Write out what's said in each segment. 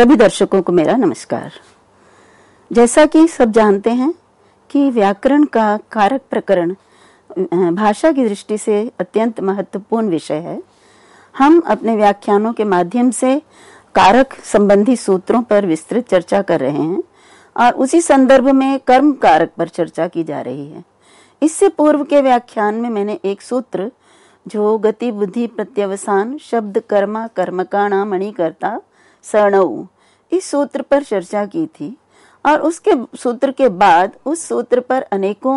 सभी दर्शकों को मेरा नमस्कार जैसा कि सब जानते हैं कि व्याकरण का कारक प्रकरण भाषा की दृष्टि से अत्यंत महत्वपूर्ण विषय है हम अपने व्याख्यानों के माध्यम से कारक संबंधी सूत्रों पर विस्तृत चर्चा कर रहे हैं और उसी संदर्भ में कर्म कारक पर चर्चा की जा रही है इससे पूर्व के व्याख्यान में मैंने एक सूत्र जो गति बुद्धि प्रत्यवसान शब्द कर्मा कर्मकाणा मणिकर्ता सणऊ इस सूत्र पर चर्चा की थी और उसके सूत्र के बाद उस सूत्र पर अनेकों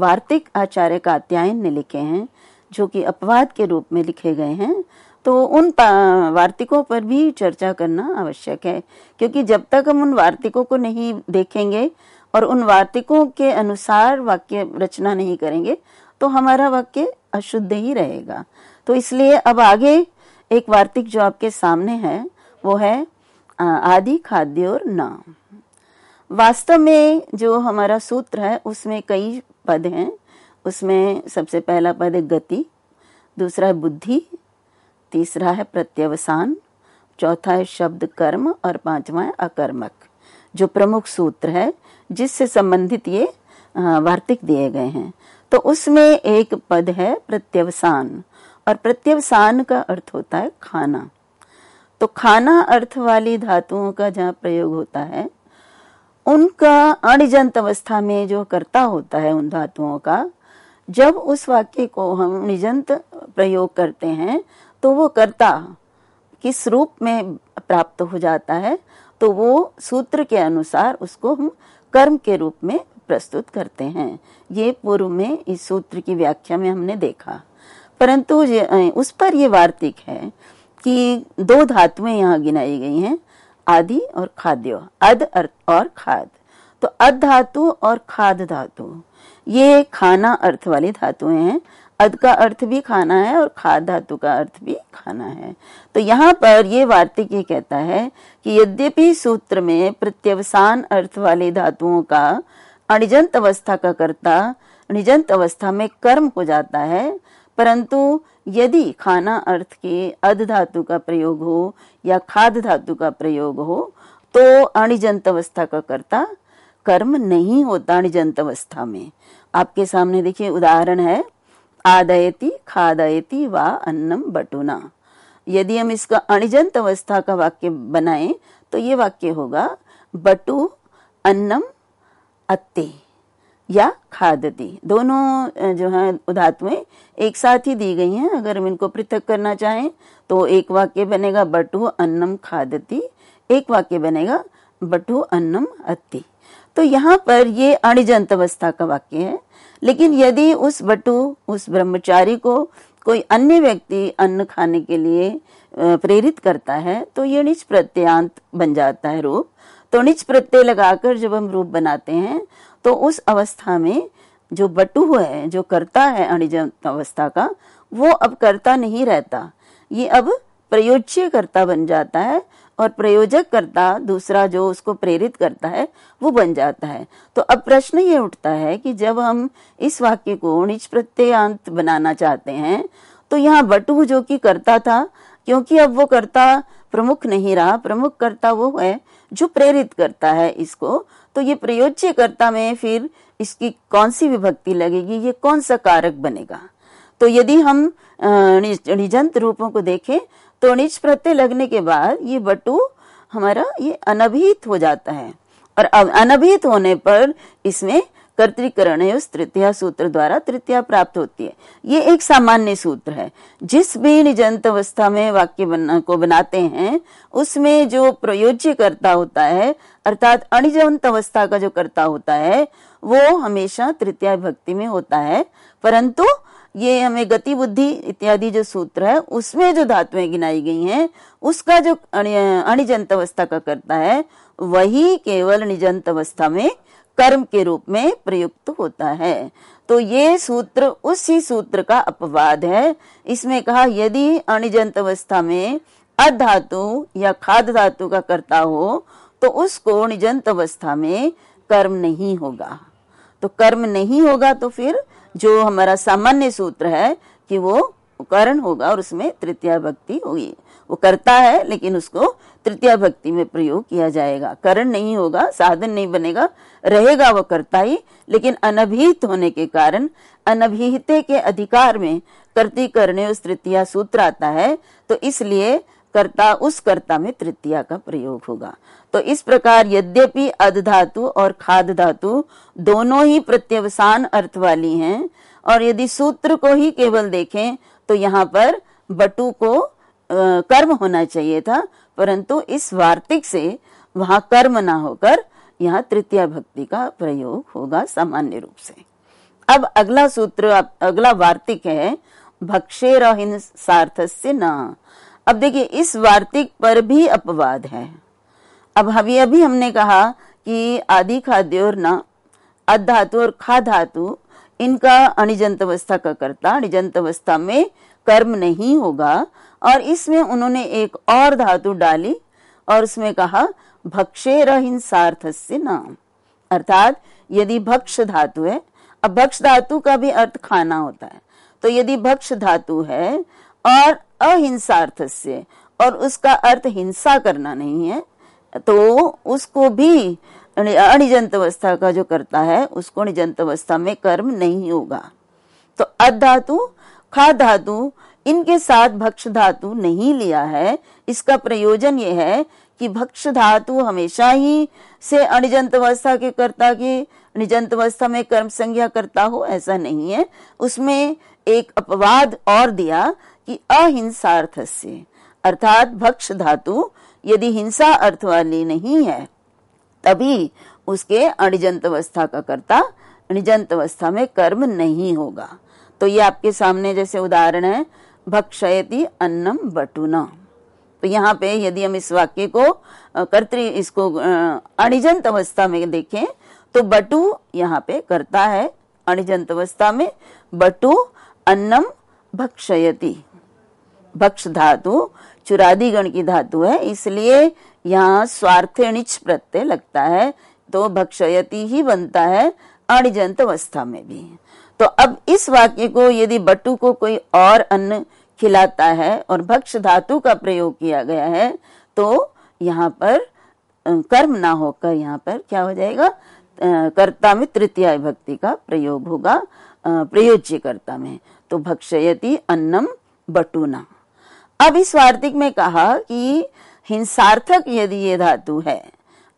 वार्तिक आचार्य कात्यायन ने लिखे हैं जो कि अपवाद के रूप में लिखे गए हैं तो उन वार्तिकों पर भी चर्चा करना आवश्यक है क्योंकि जब तक हम उन वार्तिकों को नहीं देखेंगे और उन वार्तिकों के अनुसार वाक्य रचना नहीं करेंगे तो हमारा वाक्य अशुद्ध ही रहेगा तो इसलिए अब आगे एक वार्तिक जो आपके सामने है वो है आदि खाद्य और नाम वास्तव में जो हमारा सूत्र है उसमें कई पद हैं उसमें सबसे पहला पद है गति दूसरा है बुद्धि तीसरा है प्रत्यवसान चौथा है शब्द कर्म और पांचवा है अकर्मक जो प्रमुख सूत्र है जिससे संबंधित ये वार्तिक दिए गए हैं तो उसमें एक पद है प्रत्यवसान और प्रत्यवसान का अर्थ होता है खाना तो खाना अर्थ वाली धातुओं का जहाँ प्रयोग होता है उनका अणिजंत अवस्था में जो कर्ता होता है उन धातुओं का जब उस वाक्य को हम निजंत प्रयोग करते हैं तो वो कर्ता किस रूप में प्राप्त हो जाता है तो वो सूत्र के अनुसार उसको हम कर्म के रूप में प्रस्तुत करते हैं ये पूर्व में इस सूत्र की व्याख्या में हमने देखा परंतु उस पर ये वार्तिक है कि दो धातुएं यहाँ गिनाई गई हैं आदि और खाद्य अद और खाद तो अद धातु और खाद धातु ये खाना अर्थ वाली धातुएं हैं अद का अर्थ भी खाना है और खाद धातु का अर्थ भी खाना है तो यहाँ पर ये वार्तिक ये कहता है कि यद्यपि सूत्र में प्रत्यवसान अर्थ वाले धातुओं का अणिजंत अवस्था का कर्ता अणिजंत अवस्था में कर्म हो जाता है परंतु यदि खाना अर्थ के अध धातु का प्रयोग हो या खाद धातु का प्रयोग हो तो अणिजंत अवस्था का कर्ता कर्म नहीं होता अणिजंत अवस्था में आपके सामने देखिए उदाहरण है आदयति खादयति व अन्नम बटुना यदि हम इसका अणिजंत अवस्था का वाक्य बनाएं तो ये वाक्य होगा बटु अन्नम अत्ते या खादती दोनों जो है उधातुएं एक साथ ही दी गई हैं अगर हम इनको पृथक करना चाहें तो एक वाक्य बनेगा बटु अन्नम खादती एक वाक्य बनेगा बटु अन्नम अति तो यहाँ पर ये अणिजंत अवस्था का वाक्य है लेकिन यदि उस बटु उस ब्रह्मचारी को कोई अन्य व्यक्ति अन्न खाने के लिए प्रेरित करता है तो ये निच प्रत्यंत बन जाता है रूप तो निच प्रत्यय लगाकर जब हम रूप बनाते हैं तो उस अवस्था में जो बटु है जो करता है अणिज अवस्था का वो अब करता नहीं रहता ये अब प्रयोज्य करता बन जाता है और प्रयोजक करता दूसरा जो उसको प्रेरित करता है वो बन जाता है तो अब प्रश्न ये उठता है कि जब हम इस वाक्य को निज प्रत्ययांत बनाना चाहते हैं तो यहाँ बटु जो कि करता था क्योंकि अब वो करता प्रमुख नहीं रहा प्रमुख कर्ता वो है जो प्रेरित करता है इसको तो ये प्रयोज्य कर्ता में फिर इसकी कौन सी विभक्ति लगेगी ये कौन सा कारक बनेगा तो यदि हम निजंत रूपों को देखें तो निज प्रत्यय लगने के बाद ये बटू हमारा ये अनभित हो जाता है और अनभित होने पर इसमें कर्तिकरण है उस तृतीय सूत्र द्वारा तृतीया प्राप्त होती है ये एक सामान्य सूत्र है जिस भी निजंत अवस्था में वाक्य बना, को बनाते हैं उसमें जो प्रयोज्य करता होता है अर्थात अणिजंत अवस्था का जो करता होता है वो हमेशा तृतीय भक्ति में होता है परंतु ये हमें गति बुद्धि इत्यादि जो सूत्र है उसमें जो धातुएं गिनाई गई हैं उसका जो अणिजंत अवस्था का करता है वही केवल निजंत अवस्था में कर्म के रूप में प्रयुक्त होता है तो ये सूत्र उसी सूत्र का अपवाद है इसमें कहा यदि अणिजंत अवस्था में अधातु या खाद धातु का करता हो तो उसको निजंत अवस्था में कर्म नहीं होगा तो कर्म नहीं होगा तो फिर जो हमारा सामान्य सूत्र है कि वो कर्ण होगा और उसमें तृतीय भक्ति होगी वो करता है लेकिन उसको तृतीय भक्ति में प्रयोग किया जाएगा करण नहीं होगा साधन नहीं बनेगा रहेगा वह करता ही लेकिन अनभिहित होने के कारण अनभिहित के अधिकार में कर्ती करने उस तृतीय सूत्र आता है तो इसलिए कर्ता उस कर्ता में तृतीया का प्रयोग होगा तो इस प्रकार यद्यपि अध धातु और खाद धातु दोनों ही प्रत्यवसान अर्थ वाली हैं और यदि सूत्र को ही केवल देखें तो यहाँ पर बटू को कर्म होना चाहिए था परंतु इस वार्तिक से वहां कर्म ना होकर यहाँ तृतीय भक्ति का प्रयोग होगा सामान्य रूप से अब अगला सूत्र अगला वार्तिक है भक्षेर हिंसार्थस्य न अब देखिए इस वार्तिक पर भी अपवाद है अब अभी अभी हमने कहा कि आदि खाद्य और न अधातु और खा धातु इनका अणिजंत अवस्था का करता अणिजंत अवस्था में कर्म नहीं होगा और इसमें उन्होंने एक और धातु डाली और उसमें कहा भक्षे रहिंसार्थ से नाम अर्थात यदि भक्ष धातु है अब भक्ष धातु का भी अर्थ खाना होता है तो यदि भक्ष धातु है और अहिंसार्थ से और उसका अर्थ हिंसा करना नहीं है तो उसको भी अणिजंत अवस्था का जो करता है उसको अणिजंत अवस्था में कर्म नहीं होगा तो अधातु खा धातु इनके साथ भक्ष धातु नहीं लिया है इसका प्रयोजन ये है कि भक्ष धातु हमेशा ही से अणिजंत अवस्था के कर्ता के निजंत अवस्था में कर्म संज्ञा करता हो ऐसा नहीं है उसमें एक अपवाद और दिया कि अहिंसार्थ से अर्थात भक्ष धातु यदि हिंसा अर्थ वाली नहीं है तभी उसके अणिजंत अवस्था का कर्ता निजंत अवस्था में कर्म नहीं होगा तो ये आपके सामने जैसे उदाहरण है भक्षयति अन्नम बटुना तो यहाँ पे यदि हम इस वाक्य को कर्त इसको अणिजंत अवस्था में देखें तो बटु यहाँ पे करता है अणिजंत अवस्था में बटु अन्नम भक्षयति भक्ष धातु चुरादी गण की धातु है इसलिए यहाँ स्वार्थेणिच प्रत्यय लगता है तो भक्षयति ही बनता है अणिजंत अवस्था में भी तो अब इस वाक्य को यदि बटू को कोई और अन्न खिलाता है और भक्ष धातु का प्रयोग किया गया है तो यहाँ पर कर्म ना होकर यहाँ पर क्या हो जाएगा कर्ता में तृतीय भक्ति का प्रयोग होगा प्रयोज्य कर्ता में तो भक्षयति अन्नम बटुना अब इस वार्तिक में कहा कि हिंसार्थक यदि ये धातु है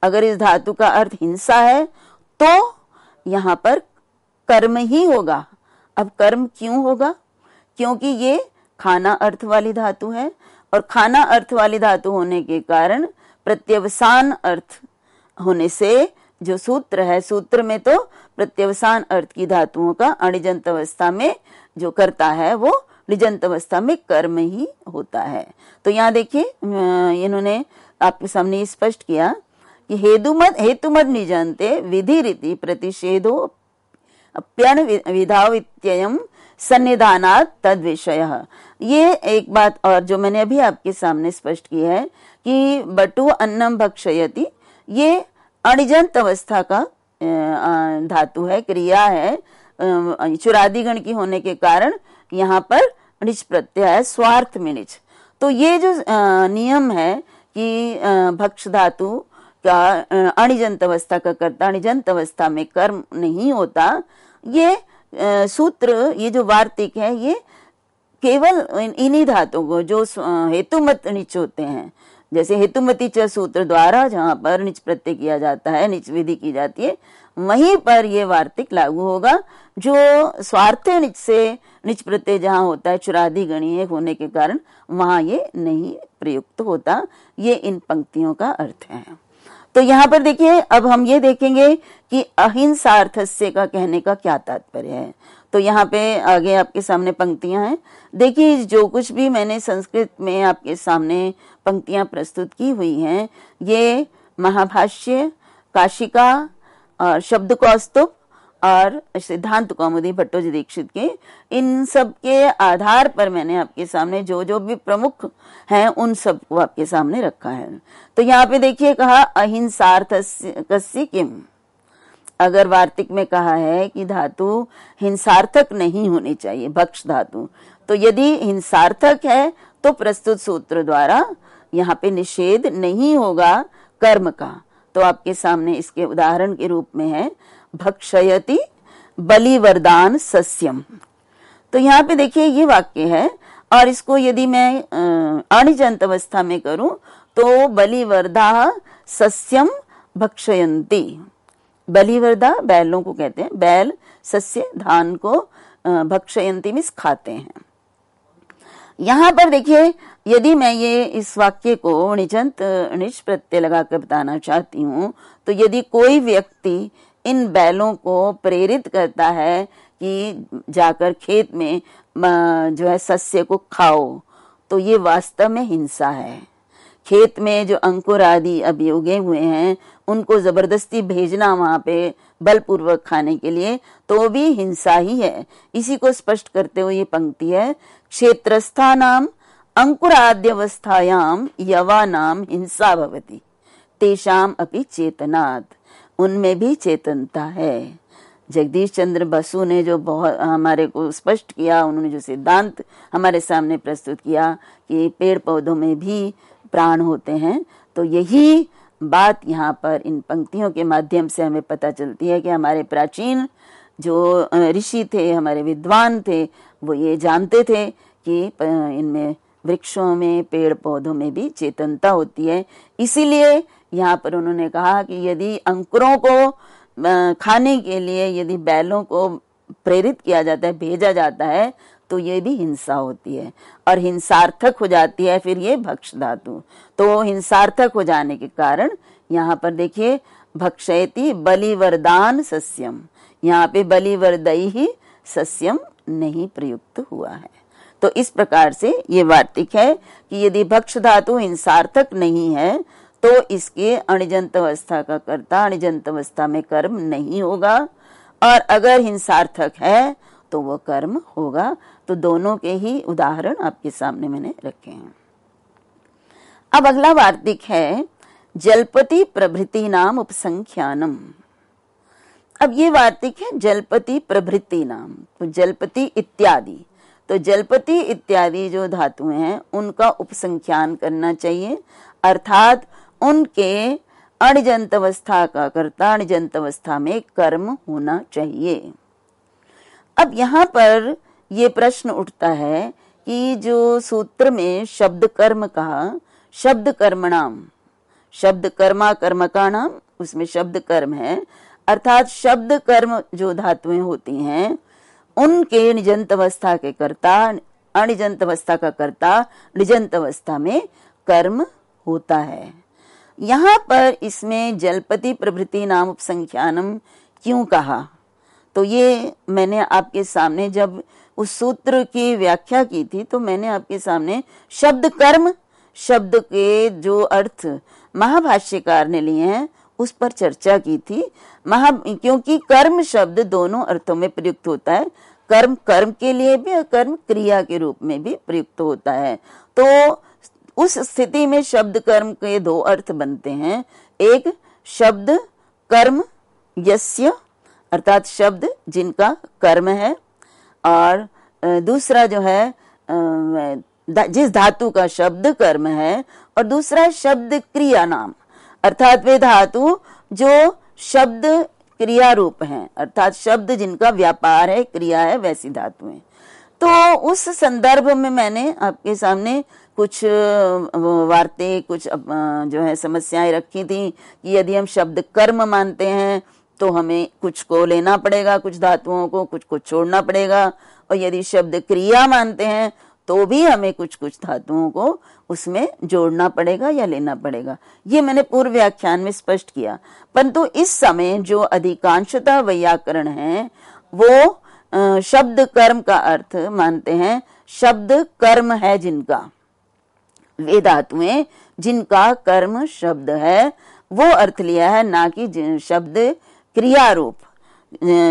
अगर इस धातु का अर्थ हिंसा है तो यहाँ पर कर्म ही होगा अब कर्म क्यों होगा क्योंकि ये खाना अर्थ वाली धातु है और खाना अर्थ वाली धातु होने के कारण प्रत्यवसान अर्थ होने से जो सूत्र है सूत्र में तो प्रत्यवसान अर्थ की धातुओं का अणिजंत अवस्था में जो करता है वो निजंत अवस्था में कर्म ही होता है तो यहाँ देखिए इन्होंने आपके सामने स्पष्ट किया कि हेतुमद हेतुमद निजंते विधि रीति प्रतिषेधो अप्यन विधा व्यय सन्निधानात तद विषय ये एक बात और जो मैंने अभी आपके सामने स्पष्ट की है कि बटु अन्नम भक्षयति ये अणिजंत अवस्था का धातु है क्रिया है चुरादिगण की होने के कारण यहाँ पर निज प्रत्यय है स्वार्थ में निज तो ये जो नियम है कि भक्ष धातु अणिजंत अवस्था का कर्ता अणिजंत अवस्था में कर्म नहीं होता ये सूत्र ये जो वार्तिक है ये केवल इन्हीं धातुओं को जो हेतुमत निच होते हैं जैसे हेतुमती च सूत्र द्वारा जहाँ पर निच प्रत्यय किया जाता है निच विधि की जाती है वहीं पर यह वार्तिक लागू होगा जो स्वार्थ निच से निच प्रत्यय जहाँ होता है चुरादि गणीय होने के कारण वहां ये नहीं प्रयुक्त होता ये इन पंक्तियों का अर्थ है तो यहाँ पर देखिए अब हम ये देखेंगे कि अहिंसार्थस्य का कहने का क्या तात्पर्य है तो यहाँ पे आगे आपके सामने पंक्तियां हैं देखिए जो कुछ भी मैंने संस्कृत में आपके सामने पंक्तियां प्रस्तुत की हुई हैं ये महाभाष्य काशिका और शब्द कौस्तुभ तो और सिद्धांत कौमुदी भट्टोजी दीक्षित के इन सब के आधार पर मैंने आपके सामने जो जो भी प्रमुख हैं उन सब को आपके सामने रखा है तो यहाँ पे देखिए कहा अहिंसार्थ कस्सी किम अगर वार्तिक में कहा है कि धातु हिंसार्थक नहीं होनी चाहिए भक्ष धातु तो यदि हिंसार्थक है तो प्रस्तुत सूत्र द्वारा यहाँ पे निषेध नहीं होगा कर्म का तो आपके सामने इसके उदाहरण के रूप में है भक्षयति बलिवरदान सस्यम तो यहाँ पे देखिए ये वाक्य है और इसको यदि मैं अणिजंत अवस्था में करूं तो बलिवरदा सस्यम भक्षयंती बलिवरदा बैलों को कहते हैं बैल सस्य धान को भक्षयंती मिस खाते हैं यहाँ पर देखिए यदि मैं ये इस वाक्य को निजंत निष्प्रत्यय लगाकर बताना चाहती हूँ तो यदि कोई व्यक्ति इन बैलों को प्रेरित करता है कि जाकर खेत में जो है सस्य को खाओ तो ये वास्तव में हिंसा है खेत में जो अंकुर आदि अभी उगे हुए हैं उनको ज़बरदस्ती भेजना वहां पे बलपूर्वक खाने के लिए तो भी हिंसा ही है इसी को स्पष्ट करते हुए ये पंक्ति है क्षेत्रस्था नाम अंकुराद्यवस्थायाम यवा नाम हिंसा भवती तेषाम अपि चेतनाथ उनमें भी चेतनता है जगदीश चंद्र बसु ने जो बहुत हमारे को स्पष्ट किया उन्होंने जो सिद्धांत हमारे सामने प्रस्तुत किया कि पेड़ पौधों में भी प्राण होते हैं तो यही बात यहाँ पर इन पंक्तियों के माध्यम से हमें पता चलती है कि हमारे प्राचीन जो ऋषि थे हमारे विद्वान थे वो ये जानते थे कि इनमें वृक्षों में पेड़ पौधों में भी चेतनता होती है इसीलिए यहाँ पर उन्होंने कहा कि यदि अंकुरों को खाने के लिए यदि बैलों को प्रेरित किया जाता है भेजा जाता है तो ये भी हिंसा होती है और हिंसार्थक हो जाती है फिर ये भक्ष धातु तो हिंसार्थक हो जाने के कारण यहाँ पर देखिए भक्षयती बलिवरदान सस्यम यहाँ पे बलिवरदयी ही सस्यम नहीं प्रयुक्त हुआ है तो इस प्रकार से ये वार्तिक है कि यदि भक्ष धातु हिंसार्थक नहीं है तो इसके अणिजंत अवस्था का कर्ता अणिजंत अवस्था में कर्म नहीं होगा और अगर हिंसार्थक है तो वह कर्म होगा तो दोनों के ही उदाहरण आपके सामने मैंने रखे हैं अब अगला वार्तिक है जलपति प्रभृति नाम उपसंख्यानम अब ये वार्तिक है जलपति प्रभृति नाम तो जलपति इत्यादि तो जलपति इत्यादि जो धातु हैं उनका उपसंख्यान करना चाहिए अर्थात उनके अणजंत अवस्था का कर्ता अणजंत अवस्था में कर्म होना चाहिए अब यहाँ पर ये प्रश्न उठता है कि जो सूत्र में शब्द कर्म कहा शब्द कर्मणाम शब्द कर्मा कर्म का नाम उसमें शब्द कर्म है अर्थात शब्द कर्म जो धातुएं होती हैं उनके निजंत अवस्था के कर्ता अणिजंत अवस्था का कर्ता निजंत अवस्था में कर्म होता है यहाँ पर इसमें जलपति प्रभृति नाम उपसंख्यानम क्यों कहा तो ये मैंने आपके सामने जब उस सूत्र की व्याख्या की थी तो मैंने आपके सामने शब्द कर्म शब्द के जो अर्थ महाभाष्यकार ने लिए हैं उस पर चर्चा की थी महा क्योंकि कर्म शब्द दोनों अर्थों में प्रयुक्त होता है कर्म कर्म के लिए भी और कर्म क्रिया के रूप में भी प्रयुक्त होता है तो उस स्थिति में शब्द कर्म के दो अर्थ बनते हैं एक शब्द कर्म यस्य अर्थात शब्द जिनका कर्म है और दूसरा जो है जिस धातु का शब्द कर्म है और दूसरा शब्द क्रिया नाम अर्थात वे धातु जो शब्द क्रिया रूप है अर्थात शब्द जिनका व्यापार है क्रिया है वैसी है तो उस संदर्भ में मैंने आपके सामने कुछ वार्ते कुछ जो है समस्याएं रखी थी कि यदि हम शब्द कर्म मानते हैं तो हमें कुछ को लेना पड़ेगा कुछ धातुओं को कुछ कुछ छोड़ना पड़ेगा और यदि शब्द क्रिया मानते हैं तो भी हमें कुछ कुछ धातुओं को उसमें जोड़ना पड़ेगा या लेना पड़ेगा ये मैंने पूर्व व्याख्यान में स्पष्ट किया परंतु इस समय जो अधिकांशता व्याकरण है वो शब्द कर्म का अर्थ मानते हैं शब्द कर्म है जिनका वे धातुएं जिनका कर्म शब्द है वो अर्थ लिया है ना कि शब्द क्रिया रूप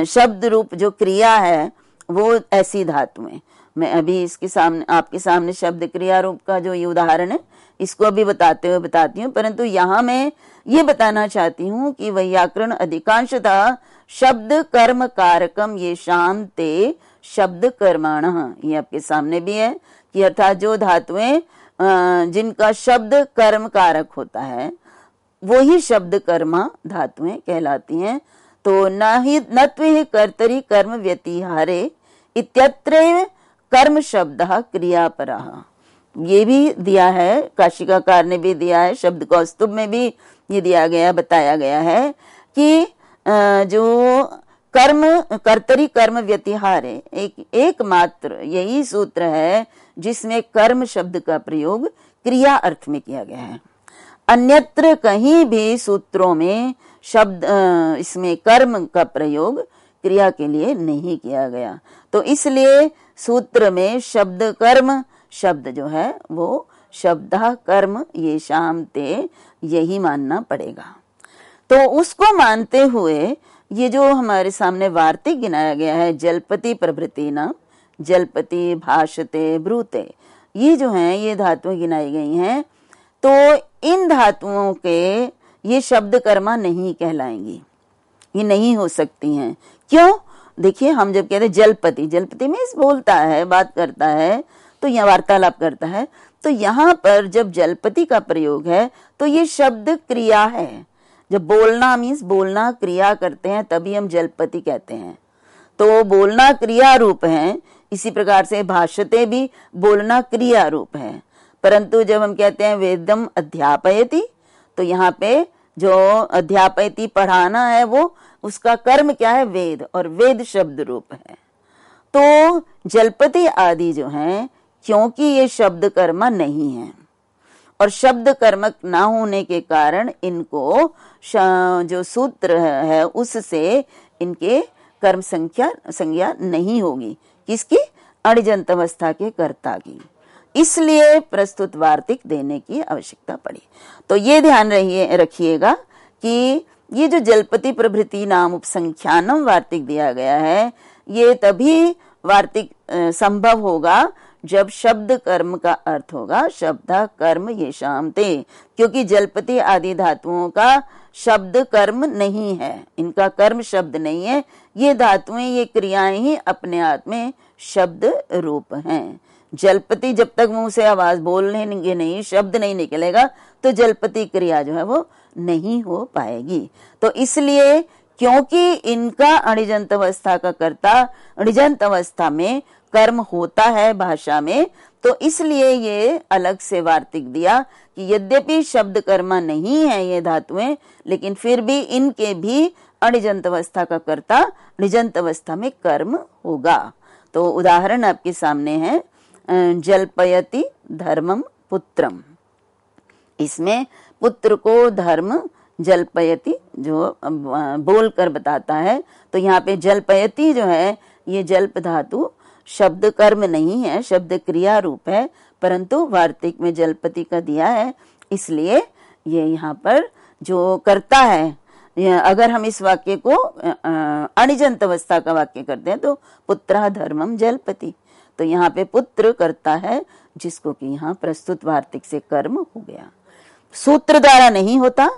शब्द रूप जो क्रिया है वो ऐसी धातुएं मैं अभी इसके सामने आपके सामने शब्द क्रिया रूप का जो ये उदाहरण है इसको अभी बताते हुए बताती हूँ परंतु यहाँ मैं ये बताना चाहती हूँ कि व्याकरण अधिकांशतः शब्द कर्म कारकम ये शाम ते शब्द कर्माण ये आपके सामने भी है कि अर्थात जो धातुएं जिनका शब्द कर्म कारक होता है वही शब्द कर्मा धातुएं कहलाती हैं तो न ही कर्तरी कर्म व्यतिहारे इत्यत्र कर्म शब्द क्रियापरा ये भी दिया है काशिकाकार ने भी दिया है शब्द कौस्तुभ में भी ये दिया गया बताया गया है कि जो कर्म कर्तरी कर्म व्यतिहार है एक एकमात्र यही सूत्र है जिसमें कर्म शब्द का प्रयोग क्रिया अर्थ में किया गया है अन्यत्र कहीं भी सूत्रों में शब्द इसमें कर्म का प्रयोग क्रिया के लिए नहीं किया गया तो इसलिए सूत्र में शब्द कर्म शब्द जो है वो शब्द कर्म ये शाम ते यही मानना पड़ेगा तो उसको मानते हुए ये जो हमारे सामने वार्तिक गिनाया गया है जलपति प्रभृति नाम जलपति भाषते ब्रूते ये जो है ये धातुएं गिनाई गई हैं तो इन धातुओं के ये शब्द कर्मा नहीं कहलाएंगी ये नहीं हो सकती हैं क्यों देखिए हम जब कहते हैं जलपति जलपति में बोलता है बात करता है तो यह वार्तालाप करता है तो यहाँ पर जब जलपति का प्रयोग है तो ये शब्द क्रिया है जब बोलना मीन्स बोलना क्रिया करते हैं तभी हम जलपति कहते हैं तो बोलना क्रिया रूप है इसी प्रकार से भाष्यते भी बोलना क्रिया रूप है परंतु जब हम कहते हैं वेदम अध्यापयति तो यहाँ पे जो अध्यापयति पढ़ाना है वो उसका कर्म क्या है वेद और वेद शब्द रूप है तो जलपति आदि जो हैं क्योंकि ये शब्द कर्मा नहीं है और शब्द कर्मक ना होने के कारण इनको जो सूत्र है उससे इनके कर्म संख्या संज्ञा नहीं होगी किसकी अड़जंत अवस्था के कर्ता की इसलिए प्रस्तुत वार्तिक देने की आवश्यकता पड़ी तो ये ध्यान रहिए रखिएगा कि ये जो जलपति प्रभृति नाम उपसंख्यानम वार्तिक दिया गया है ये तभी वार्तिक संभव होगा जब शब्द कर्म का अर्थ होगा शब्द कर्म ये शाम ते क्योंकि जलपति आदि धातुओं का शब्द कर्म नहीं है इनका कर्म शब्द नहीं है ये धातुएं ये क्रियाएं ही अपने आप में शब्द रूप हैं जलपति जब तक मुंह से आवाज बोलने नहीं शब्द नहीं निकलेगा तो जलपति क्रिया जो है वो नहीं हो पाएगी तो इसलिए क्योंकि इनका अणिजंत अवस्था का कर्ता अणिजंत अवस्था में कर्म होता है भाषा में तो इसलिए ये अलग से वार्तिक दिया कि यद्यपि शब्द कर्मा नहीं है ये धातुएं लेकिन फिर भी इनके भी अणिजंत अवस्था का कर्ता अणिजंत अवस्था में कर्म होगा तो उदाहरण आपके सामने है जलपयति धर्मम पुत्रम इसमें पुत्र को धर्म जलपयति जो बोलकर बताता है तो यहाँ पे जलपयति जो है ये जल्प धातु शब्द कर्म नहीं है शब्द क्रिया रूप है परंतु वार्तिक में जलपति का दिया है इसलिए ये यहाँ पर जो करता है अगर हम इस वाक्य को अणिजंत अवस्था का वाक्य करते हैं तो पुत्र धर्मम जलपति तो यहाँ पे पुत्र करता है जिसको कि यहाँ प्रस्तुत वार्तिक से कर्म हो गया सूत्र द्वारा नहीं होता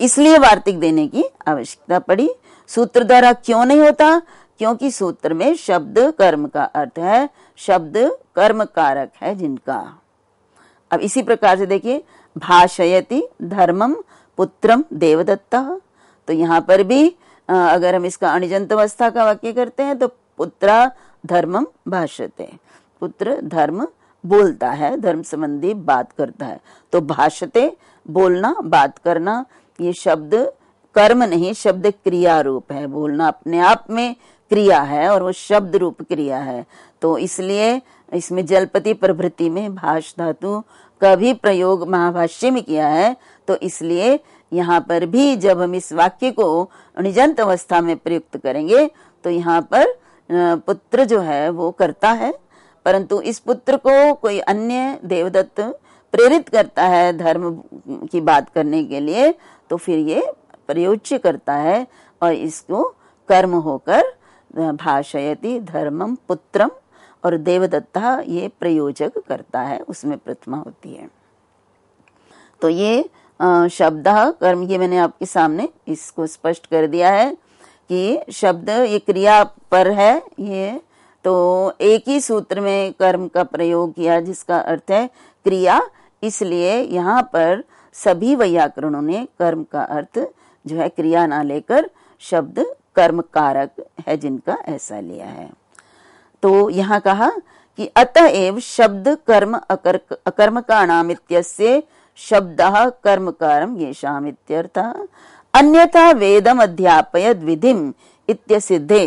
इसलिए वार्तिक देने की आवश्यकता पड़ी सूत्र द्वारा क्यों नहीं होता क्योंकि सूत्र में शब्द कर्म का अर्थ है शब्द कर्म कारक है जिनका अब इसी प्रकार से देखिए भाषयति धर्मम पुत्रम देवदत्ता तो यहाँ पर भी अगर हम इसका अणिजंत अवस्था का वाक्य करते हैं तो पुत्र धर्मम भाषते पुत्र धर्म बोलता है धर्म संबंधी बात करता है तो भाषते बोलना बात करना ये शब्द कर्म नहीं शब्द क्रिया रूप है बोलना अपने आप में क्रिया है और वो शब्द रूप क्रिया है तो इसलिए इसमें जलपति प्रभृति में भाष धातु का भी प्रयोग महाभाष्य में किया है तो इसलिए यहाँ पर भी जब हम इस वाक्य को निजंत अवस्था में प्रयुक्त करेंगे तो यहाँ पर पुत्र जो है वो करता है परंतु इस पुत्र को कोई अन्य देवदत्त प्रेरित करता है धर्म की बात करने के लिए तो फिर ये प्रयोज्य करता है और इसको कर्म होकर भाषयति धर्मम पुत्रम और देवदत्ता ये प्रयोजक करता है उसमें प्रथमा होती है तो ये शब्द कर्म ये मैंने आपके सामने इसको स्पष्ट कर दिया है कि शब्द ये क्रिया पर है ये तो एक ही सूत्र में कर्म का प्रयोग किया जिसका अर्थ है क्रिया इसलिए यहाँ पर सभी व्याकरणों ने कर्म का अर्थ जो है क्रिया ना लेकर शब्द कर्म कारक है जिनका ऐसा लिया है तो यहाँ कहा कि अतएव शब्द कर्म अकर अकर्म का नाम शब्द कर्म कारम ये शाम अन्यथा वेदम अध्यापय विधिम इत्य सिद्धे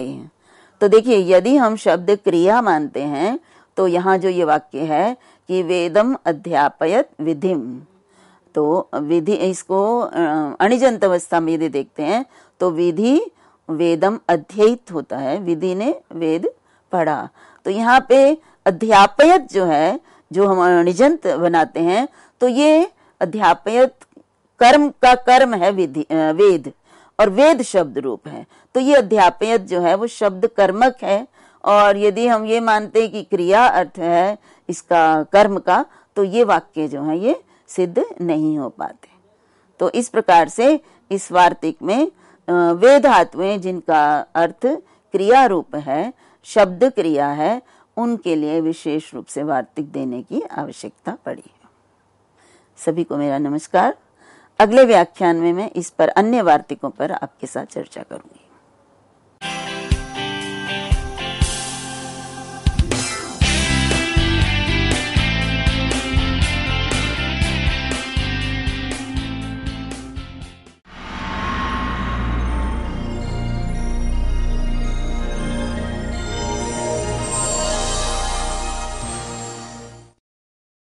तो देखिए यदि हम शब्द क्रिया मानते हैं तो यहाँ जो ये वाक्य है कि वेदम अध्यापयत विधिम तो विधि इसको अणिजंत अवस्था में यदि देखते हैं तो विधि वेदम अध्ययित होता है विधि ने वेद पढ़ा तो यहाँ पे अध्यापयत जो है जो हम निजंत बनाते हैं तो ये अध्यापयत कर्म का कर्म है विधि वेद और वेद शब्द रूप है तो ये अध्यापयत जो है वो शब्द कर्मक है और यदि हम ये मानते हैं कि क्रिया अर्थ है इसका कर्म का तो ये वाक्य जो है ये सिद्ध नहीं हो पाते तो इस प्रकार से इस वार्तिक में वे धातुएं जिनका अर्थ क्रिया रूप है शब्द क्रिया है उनके लिए विशेष रूप से वार्तिक देने की आवश्यकता पड़ी है सभी को मेरा नमस्कार अगले व्याख्यान में मैं इस पर अन्य वार्तिकों पर आपके साथ चर्चा करूंगी